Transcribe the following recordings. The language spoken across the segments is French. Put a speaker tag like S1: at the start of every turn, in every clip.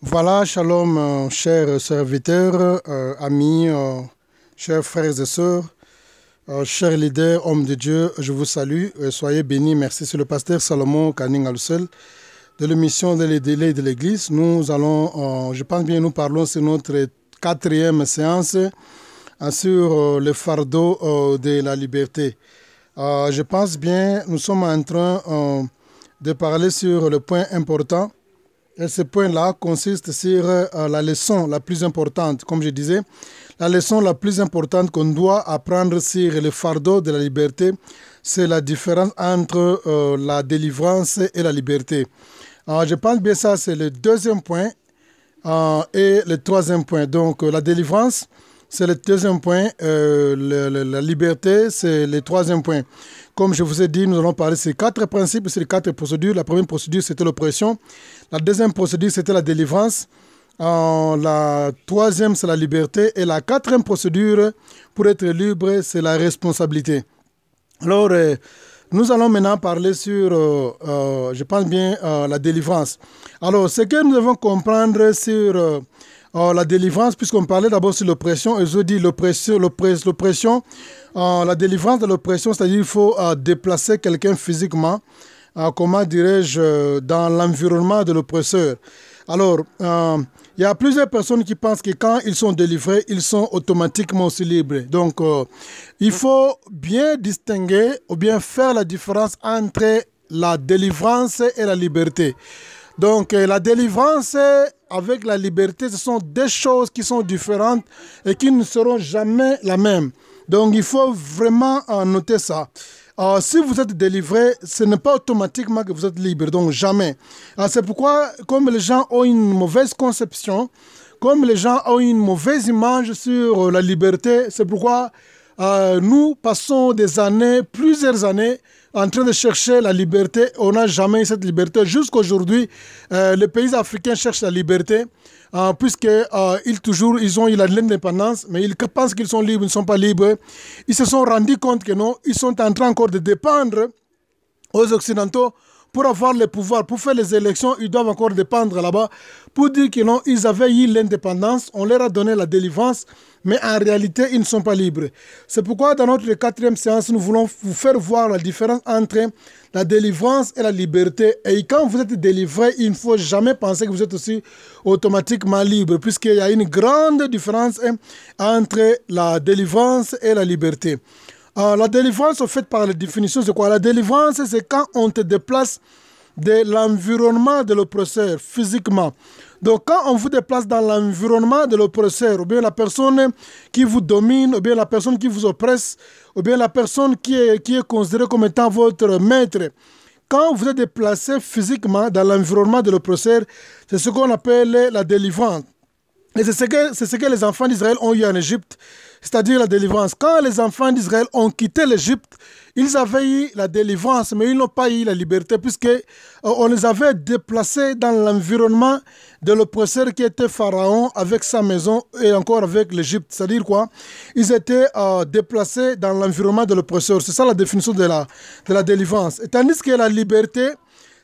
S1: Voilà, shalom, euh, chers serviteurs, euh, amis, euh, chers frères et sœurs, chers leaders, hommes de Dieu, je vous salue, soyez bénis, merci. C'est le pasteur Salomon Kaning Alusel de l'émission des délais de l'Église. Nous allons, je pense bien, nous parlons sur notre quatrième séance hein, sur le fardeau de la liberté. je pense bien, nous sommes en train de parler sur le point important et ce point-là consiste sur euh, la leçon la plus importante, comme je disais, la leçon la plus importante qu'on doit apprendre sur le fardeau de la liberté, c'est la différence entre euh, la délivrance et la liberté. Alors, ah, je pense bien ça, c'est le deuxième point ah, et le troisième point. Donc, euh, la délivrance, c'est le deuxième point. Euh, la liberté, c'est le troisième point. Comme je vous ai dit, nous allons parler de ces quatre principes, ces quatre procédures. La première procédure, c'était l'oppression. La deuxième procédure, c'était la délivrance. la troisième, c'est la liberté. Et la quatrième procédure, pour être libre, c'est la responsabilité. Alors, euh, nous allons maintenant parler sur, euh, je pense bien, la délivrance. Alors, ce que nous devons comprendre sur euh, la délivrance, puisqu'on parlait d'abord sur l'oppression, et je dis l'oppression, l'oppression, euh, la délivrance de l'oppression, c'est-à-dire il faut euh, déplacer quelqu'un physiquement, comment dirais-je, dans l'environnement de l'oppresseur. Alors, il y a plusieurs personnes qui pensent que quand ils sont délivrés, ils sont automatiquement aussi libres. Donc, il faut bien distinguer ou bien faire la différence entre la délivrance et la liberté. Donc euh, la délivrance avec la liberté, ce sont deux choses qui sont différentes et qui ne seront jamais la même. Donc il faut vraiment noter ça. Euh, si vous êtes délivré, ce n'est pas automatiquement que vous êtes libre, donc jamais. Euh, c'est pourquoi, comme les gens ont une mauvaise conception, comme les gens ont une mauvaise image sur la liberté, c'est pourquoi euh, nous passons des années, plusieurs années, en train de chercher la liberté. On n'a jamais eu cette liberté. Jusqu'aujourd'hui, euh, les pays africains cherchent la liberté, euh, puisqu'ils euh, ils toujours, ils ont eu l'indépendance, mais ils pensent qu'ils sont libres, ils ne sont pas libres. Ils se sont rendus compte que non, ils sont en train encore de dépendre aux Occidentaux pour avoir le pouvoir, pour faire les élections, ils doivent encore dépendre là-bas pour dire qu'ils ils avaient eu l'indépendance, on leur a donné la délivrance, mais en réalité, ils ne sont pas libres. C'est pourquoi dans notre quatrième séance, nous voulons vous faire voir la différence entre la délivrance et la liberté. Et quand vous êtes délivré, il ne faut jamais penser que vous êtes aussi automatiquement libre, puisqu'il y a une grande différence entre la délivrance et la liberté. Ah, la délivrance, au fait, par la définition, c'est quoi La délivrance, c'est quand on te déplace de l'environnement de l'oppresseur physiquement. Donc, quand on vous déplace dans l'environnement de l'oppresseur, ou bien la personne qui vous domine, ou bien la personne qui vous oppresse, ou bien la personne qui est, qui est considérée comme étant votre maître, quand vous êtes déplacé physiquement dans l'environnement de l'oppresseur, c'est ce qu'on appelle la délivrance. Et c'est ce, que, les enfants d'Israël ont eu en Égypte, c'est-à-dire la délivrance. Quand les enfants d'Israël ont quitté l'Égypte, ils avaient eu la délivrance, mais ils n'ont pas eu la liberté, puisque euh, on les avait déplacés dans l'environnement de l'oppresseur qui était Pharaon avec sa maison et encore avec l'Égypte. C'est-à-dire quoi Ils étaient euh, déplacés dans l'environnement de l'oppresseur. C'est ça la définition de la, de la délivrance. Et tandis que la liberté,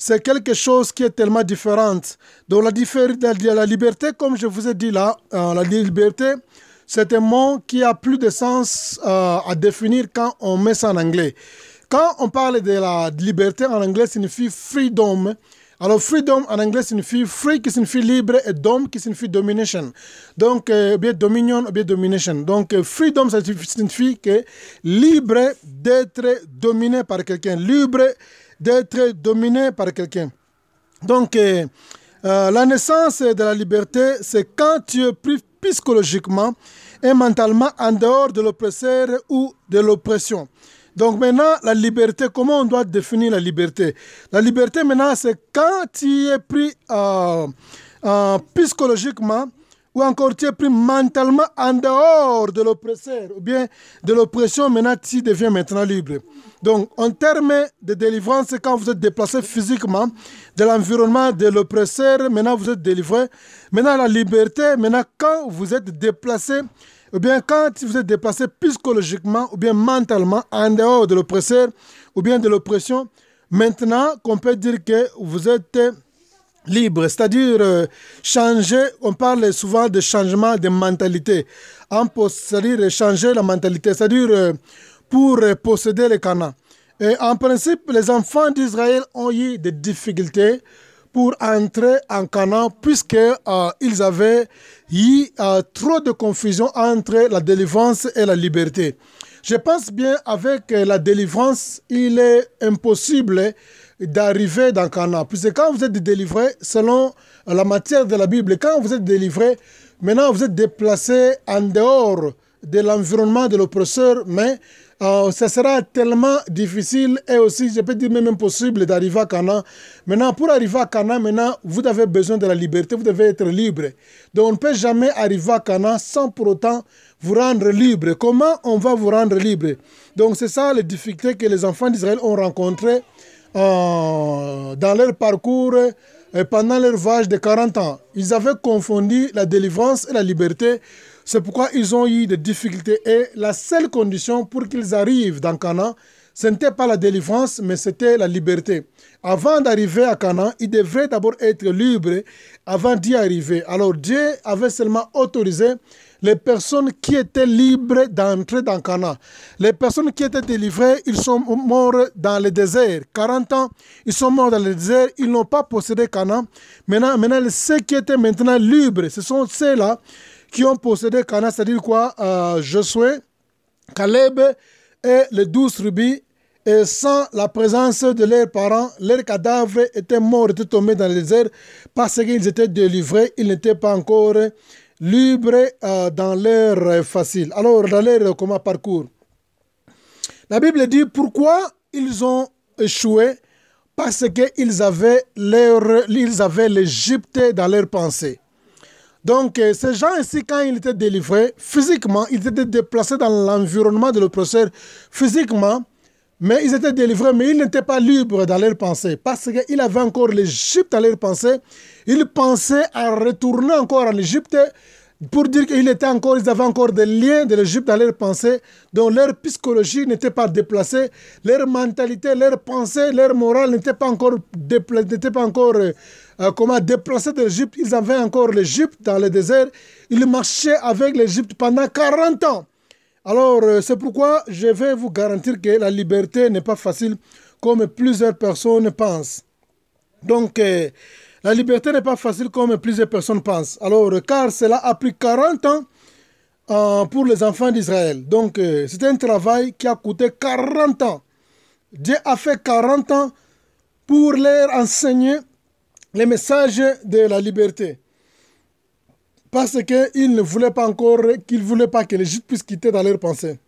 S1: c'est quelque chose qui est tellement différent. Donc la, la liberté, comme je vous ai dit là, euh, la liberté, c'est un mot qui a plus de sens euh, à définir quand on met ça en anglais. Quand on parle de la liberté en anglais, signifie freedom. Alors, freedom en anglais signifie free qui signifie libre et dom qui signifie domination. Donc, euh, bien dominion ou bien domination. Donc, freedom ça signifie que libre d'être dominé par quelqu'un, libre d'être dominé par quelqu'un. Donc, euh, euh, la naissance de la liberté, c'est quand tu es pris psychologiquement et mentalement en dehors de l'oppresseur ou de l'oppression. Donc maintenant, la liberté, comment on doit définir la liberté La liberté maintenant, c'est quand tu es pris euh, psychologiquement ou encore tu es pris mentalement en dehors de l'oppresseur, ou bien de l'oppression, maintenant tu deviens maintenant libre. Donc, en termes de délivrance, c'est quand vous êtes déplacé physiquement de l'environnement de l'oppresseur, maintenant vous êtes délivré. Maintenant, la liberté, maintenant quand vous êtes déplacé, ou bien quand vous êtes déplacé psychologiquement, ou bien mentalement en dehors de l'oppresseur, ou bien de l'oppression, maintenant qu'on peut dire que vous êtes libre, c'est-à-dire euh, changer, on parle souvent de changement de mentalité, c'est-à-dire euh, changer la mentalité, c'est-à-dire euh, pour posséder le Canaan. Et en principe, les enfants d'Israël ont eu des difficultés pour entrer en Canaan puisqu'ils avaient eu trop de confusion entre la délivrance et la liberté. Je pense bien avec la délivrance, il est impossible d'arriver dans Canaan. Puisque quand vous êtes délivré, selon la matière de la Bible, quand vous êtes délivré, maintenant vous êtes déplacé en dehors de l'environnement de l'oppresseur, mais ce euh, ça sera tellement difficile et aussi, je peux dire même impossible d'arriver à Canaan. Maintenant, pour arriver à Canaan, maintenant, vous avez besoin de la liberté, vous devez être libre. Donc, on ne peut jamais arriver à Canaan sans pour autant vous rendre libre. Comment on va vous rendre libre Donc, c'est ça les difficultés que les enfants d'Israël ont rencontrées dans leur parcours et euh, pendant l'élevage de 40 ans. Ils avaient confondu la délivrance et la liberté. C'est pourquoi ils ont eu des difficultés et la seule condition pour qu'ils arrivent dans Canaan, ce n'était pas la délivrance, mais c'était la liberté. Avant d'arriver à Canaan, il devait d'abord être libre avant d'y arriver. Alors Dieu avait seulement autorisé les personnes qui étaient libres d'entrer dans Canaan. Les personnes qui étaient délivrées, ils sont morts dans le désert. 40 ans, ils sont morts dans le désert, ils n'ont pas possédé Canaan. Maintenant, maintenant, ceux qui étaient maintenant libres, ce sont ceux-là qui ont possédé Canaan, c'est-à-dire quoi euh, Josué, Caleb et les douze rubis et sans la présence de leurs parents, leurs cadavres étaient morts étaient tombés dans les airs parce qu'ils étaient délivrés, ils n'étaient pas encore libres euh, dans l'air facile. Alors, dans leur comment, parcours. La Bible dit pourquoi ils ont échoué parce qu'ils avaient leur, ils avaient l'Égypte dans leurs pensées. Donc, euh, ces gens ici, quand ils étaient délivrés, physiquement, ils étaient déplacés dans l'environnement de procès Physiquement, mais ils étaient délivrés, mais ils n'étaient pas libres dans leurs pensées. Parce qu'ils avaient encore l'Égypte dans leurs pensées. Ils pensaient à retourner encore en Égypte pour dire qu'ils étaient encore, ils avaient encore des liens de l'Égypte dans leurs pensées, dont leur psychologie n'était pas déplacée, leur mentalité, leur pensée, leur morale n'était pas encore, N'était pas encore euh, comment, déplacée de l'Égypte. Ils avaient encore l'Égypte dans le désert. Ils marchaient avec l'Égypte pendant 40 ans. Alors, euh, c'est pourquoi je vais vous garantir que la liberté n'est pas facile comme plusieurs personnes pensent. Donc, euh, la liberté n'est pas facile comme plusieurs personnes pensent. Alors, euh, car cela a pris 40 ans pour les enfants d'Israël. Donc, c'est un travail qui a coûté 40 ans. Dieu a fait 40 ans pour leur enseigner les messages de la liberté parce qu'ils ne voulaient pas encore, qu'ils voulaient pas que l'Égypte puisse quitter dans leur pensée.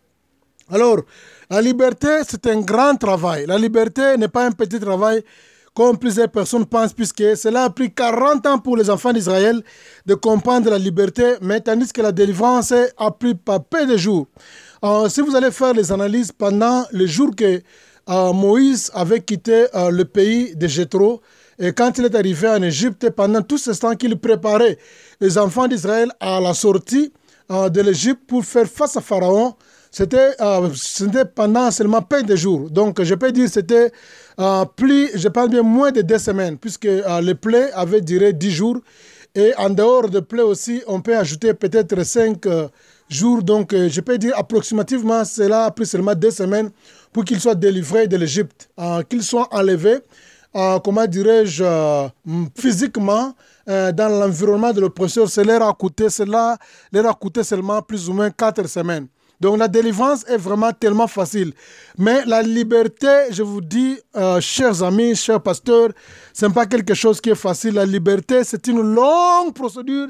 S1: Alors, la liberté, c'est un grand travail. La liberté n'est pas un petit travail comme plusieurs personnes pensent, puisque cela a pris 40 ans pour les enfants d'Israël de comprendre la liberté, mais tandis que la délivrance a pris pas peu de jours. Euh, si vous allez faire les analyses pendant les jours que euh, Moïse avait quitté euh, le pays de Jétro, et quand il est arrivé en Égypte, pendant tout ce temps qu'il préparait les enfants d'Israël à la sortie euh, de l'Égypte pour faire face à Pharaon, c'était euh, pendant seulement peu de jours. Donc, je peux dire c'était euh, plus, je parle bien moins de deux semaines, puisque euh, les plaies avaient duré dix jours. Et en dehors de plaies aussi, on peut ajouter peut-être cinq jours. Donc, je peux dire approximativement, cela a pris seulement deux semaines pour qu'ils soient délivrés de l'Égypte, qu'ils soient enlevés euh, comment dirais-je, euh, physiquement euh, dans l'environnement de l'oppresseur, cela leur a coûté, cela leur a coûté seulement plus ou moins quatre semaines. Donc la délivrance est vraiment tellement facile. Mais la liberté, je vous dis, chers amis, chers pasteurs, ce n'est pas quelque chose qui est facile. La liberté, c'est une longue procédure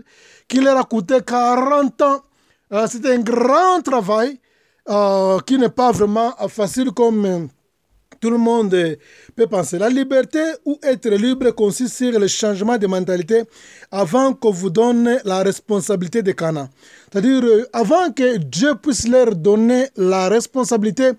S1: qui leur a coûté 40 ans. c'est un grand travail qui n'est pas vraiment facile comme... Tout le monde peut penser. La liberté ou être libre consiste sur le changement de mentalité avant que vous donne la responsabilité de Cana. C'est-à-dire euh, avant que Dieu puisse leur donner la responsabilité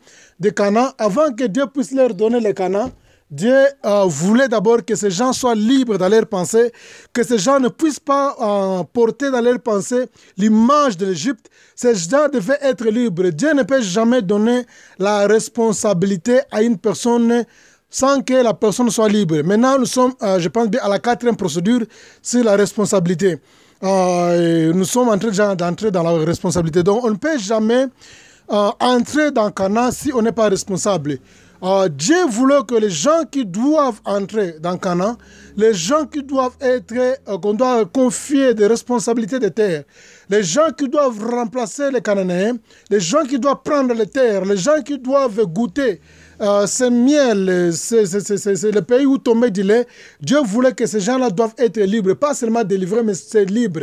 S1: de Cana, avant que Dieu puisse leur donner le Cana, Dieu euh, voulait d'abord que ces gens soient libres dans leurs pensées, que ces gens ne puissent pas euh, porter dans leurs pensées l'image de l'Égypte. Ces gens devaient être libres. Dieu ne peut jamais donner la responsabilité à une personne sans que la personne soit libre. Maintenant, nous sommes, euh, je pense, bien à la quatrième procédure sur la responsabilité. nous sommes en train d'entrer dans la responsabilité. Donc, on ne peut jamais entrer dans Canaan si on n'est pas responsable. Ah, Dieu voulait que les gens qui doivent entrer dans Canaan, les gens qui doivent être, euh, qu'on doit confier des responsabilités de terre, les gens qui doivent remplacer les Cananéens, les gens qui doivent prendre les terres, les gens qui doivent goûter euh, c'est miel, c'est le pays où tombait du lait. Dieu voulait que ces gens-là doivent être libres, pas seulement délivrés, mais c'est libre.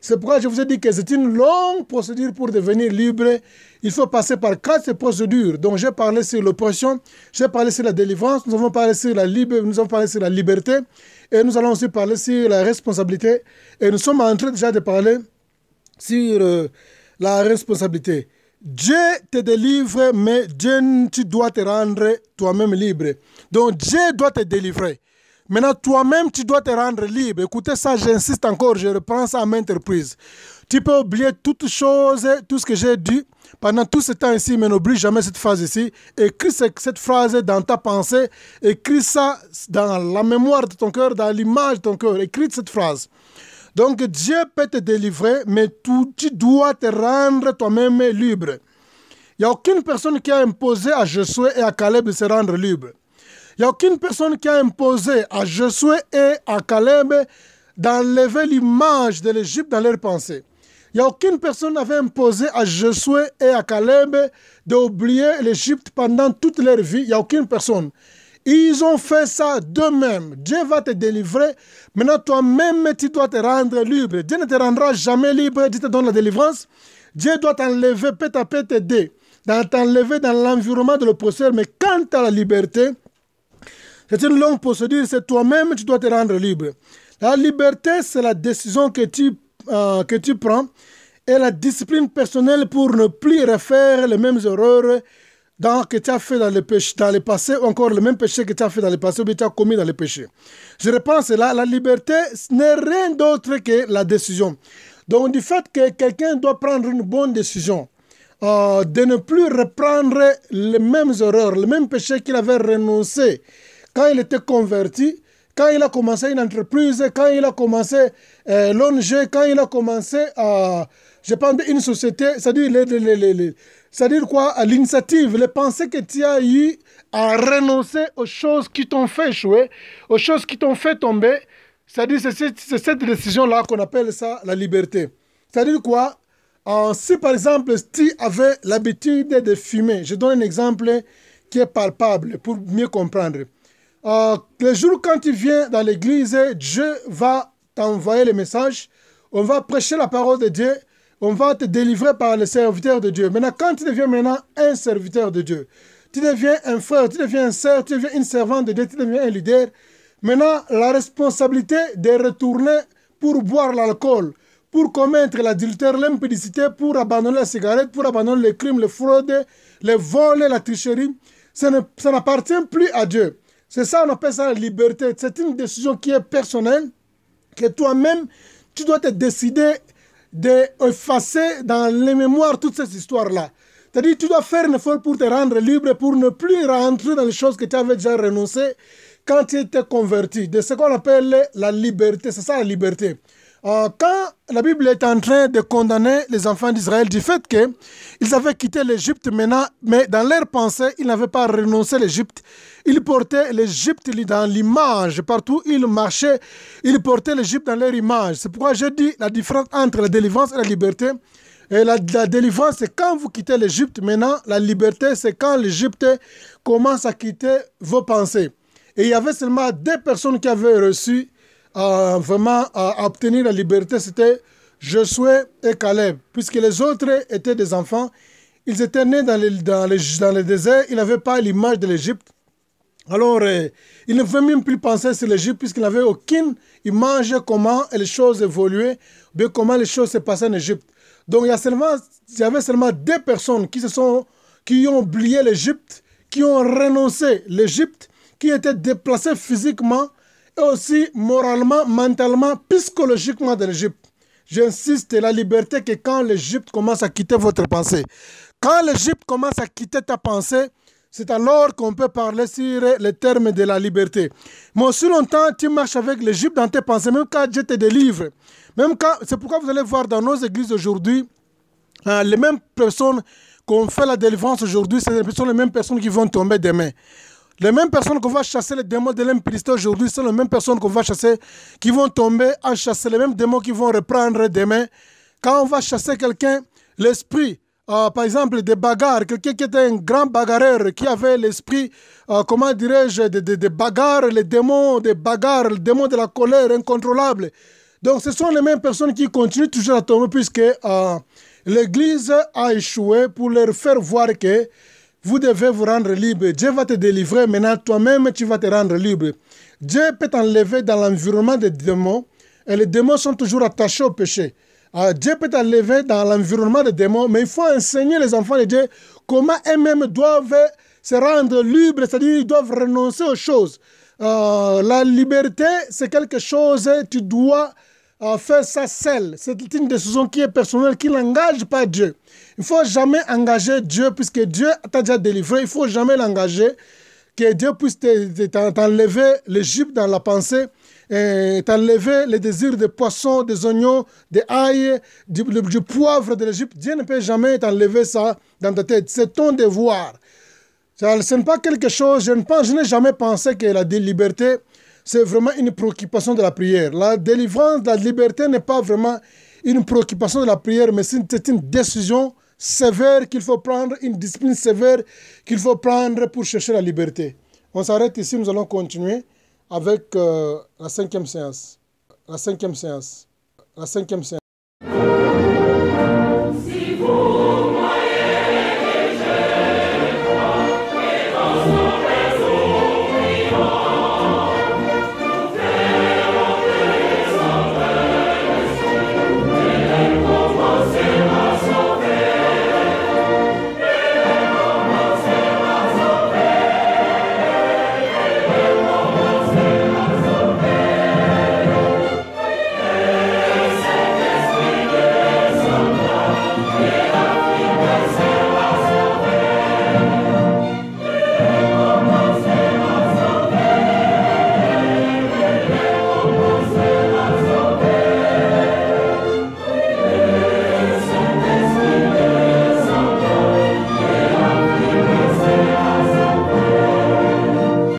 S1: C'est pourquoi je vous ai dit que c'est une longue procédure pour devenir libre. Il faut passer par quatre procédures. Donc j'ai parlé sur l'oppression, j'ai parlé sur la délivrance, nous avons parlé sur la liberté, nous avons parlé sur la liberté, et nous allons aussi parler sur la responsabilité. Et nous sommes en train déjà de parler sur euh, la responsabilité. Dieu te délivre, mais Dieu, tu dois te rendre toi-même libre. Donc Dieu doit te délivrer. Maintenant, toi-même, tu dois te rendre libre. Écoutez ça, j'insiste encore, je reprends ça à maintes reprises. Tu peux oublier toutes choses, tout ce que j'ai dit pendant tout ce temps ici, mais n'oublie jamais cette phrase ici. Écris cette phrase dans ta pensée, écris ça dans la mémoire de ton cœur, dans l'image de ton cœur. Écris cette phrase. Donc Dieu peut te délivrer, mais tu, dois te rendre toi-même libre. Il n'y a aucune personne qui a imposé à Josué et à Caleb de se rendre libre. Il n'y a aucune personne qui a imposé à Josué et à Caleb d'enlever l'image de l'Égypte dans leurs pensées. Il n'y a aucune personne qui avait imposé à Josué et à Caleb d'oublier l'Égypte pendant toute leur vie. Il n'y a aucune personne. Ils ont fait ça d'eux-mêmes. Dieu va te délivrer. Maintenant, toi-même, tu dois te rendre libre. Dieu ne te rendra jamais libre. Dieu te donne la délivrance. Dieu doit t'enlever petit à petit, t'aider. T'enlever dans l'environnement de l'opposé, Mais tu à la liberté, c'est une longue procédure. C'est toi-même, tu dois te rendre libre. La liberté, c'est la décision que tu, euh, que tu prends et la discipline personnelle pour ne plus refaire les mêmes erreurs que tu as fait dans le, péché, dans passé, ou encore le même péché que tu as fait dans le passé, ou que tu as commis dans le péché. Je repense là, la liberté n'est rien d'autre que la décision. Donc, du fait que quelqu'un doit prendre une bonne décision, euh, de ne plus reprendre les mêmes erreurs, les mêmes péchés qu'il avait renoncé quand il était converti, quand il a commencé une entreprise, quand il a commencé euh, l'ONG, quand il a commencé à, euh, je pense, une société, c'est-à-dire les, les, les, c'est-à-dire quoi À l'initiative, les pensées que tu as eues à renoncer aux choses qui t'ont fait échouer, aux choses qui t'ont fait tomber. C'est-à-dire c'est cette, décision-là qu'on appelle ça la liberté. C'est-à-dire quoi Si par exemple, tu avais l'habitude de fumer, je donne un exemple qui est palpable pour mieux comprendre. Euh, le jour quand tu viens dans l'église, Dieu va t'envoyer le message, on va prêcher la parole de Dieu on va te délivrer par le serviteur de Dieu. Maintenant, quand tu deviens maintenant un serviteur de Dieu, tu deviens un frère, tu deviens un soeur, tu deviens une servante de Dieu, tu deviens un leader. Maintenant, la responsabilité de retourner pour boire l'alcool, pour commettre l'adultère, l'impudicité, pour abandonner la cigarette, pour abandonner les crimes, les fraudes, les vols, la tricherie, ça n'appartient plus à Dieu. C'est ça, on appelle ça la liberté. C'est une décision qui est personnelle, que toi-même, tu dois te décider d'effacer dans les mémoires toutes ces histoires-là. C'est-à-dire, tu dois faire un effort pour te rendre libre, pour ne plus rentrer dans les choses que tu avais déjà renoncées quand tu étais converti, de ce qu'on appelle la liberté. C'est ça la liberté. Euh, quand la Bible est en train de condamner les enfants d'Israël du fait qu'ils avaient quitté l'Égypte maintenant, mais dans leur pensée, ils n'avaient pas renoncé l'Égypte. Ils portaient l'Égypte dans l'image. Partout où ils marchaient, ils portaient l'Égypte dans leur image. C'est pourquoi je dis la différence entre la délivrance et la liberté. Et la, la délivrance, c'est quand vous quittez l'Égypte. Maintenant, la liberté, c'est quand l'Égypte commence à quitter vos pensées. Et il y avait seulement deux personnes qui avaient reçu à, vraiment à obtenir la liberté, c'était Josué et Caleb. Puisque les autres étaient des enfants, ils étaient nés dans le, dans les, dans désert, ils n'avaient pas l'image de l'Égypte. Alors, euh, ils ne pouvaient même plus penser sur l'Égypte puisqu'ils n'avaient aucune image comment les choses évoluaient, de comment les choses se passaient en Égypte. Donc, il y, a seulement, il y avait seulement deux personnes qui, se sont, qui ont oublié l'Égypte, qui ont renoncé l'Égypte, qui étaient déplacées physiquement et aussi moralement, mentalement, psychologiquement de l'Égypte. J'insiste, la liberté que quand l'Égypte commence à quitter votre pensée, quand l'Égypte commence à quitter ta pensée, c'est alors qu'on peut parler sur les termes de la liberté. Mais aussi longtemps, tu marches avec l'Égypte dans tes pensées, même quand Dieu te délivre. Même quand, c'est pourquoi vous allez voir dans nos églises aujourd'hui, hein, les mêmes personnes qu'on fait la délivrance aujourd'hui, ce sont les mêmes personnes qui vont tomber demain. Les mêmes personnes qu'on va chasser les démons de l'impurité aujourd'hui sont les mêmes personnes qu'on va chasser, qui vont tomber à chasser les mêmes démons qui vont reprendre demain. Quand on va chasser quelqu'un, l'esprit, euh, par exemple, des bagarres, quelqu'un qui était un grand bagarreur, qui avait l'esprit, euh, comment dirais-je, des bagarres, les démons des bagarres, le démon de la colère incontrôlable. Donc ce sont les mêmes personnes qui continuent toujours à tomber puisque euh, l'Église a échoué pour leur faire voir que vous devez vous rendre libre. Dieu va te délivrer. Maintenant, toi-même, tu vas te rendre libre. Dieu peut t'enlever dans l'environnement des démons. Et les démons sont toujours attachés au péché. Ah, Dieu peut t'enlever dans l'environnement des démons. Mais il faut enseigner les enfants de Dieu comment eux-mêmes doivent se rendre libres. C'est-à-dire qu'ils doivent renoncer aux choses. Ah, la liberté, c'est quelque chose, tu dois en faire ça seul. C'est une décision qui est personnelle, qui n'engage pas Dieu. Il ne faut jamais engager Dieu, puisque Dieu t'a déjà délivré. Il ne faut jamais l'engager. Que Dieu puisse t'enlever l'Égypte dans la pensée, t'enlever les désirs des poissons, des oignons, des ail, du, poivre de l'Égypte. Dieu ne peut jamais t'enlever ça dans ta tête. C'est ton devoir. Ce n'est pas quelque chose, je ne pense, n'ai jamais pensé que la liberté c'est vraiment une préoccupation de la prière. La délivrance, de la liberté n'est pas vraiment une préoccupation de la prière, mais c'est une décision sévère qu'il faut prendre, une discipline sévère qu'il faut prendre pour chercher la liberté. On s'arrête ici, nous allons continuer avec euh, la cinquième séance. La cinquième séance. La cinquième séance.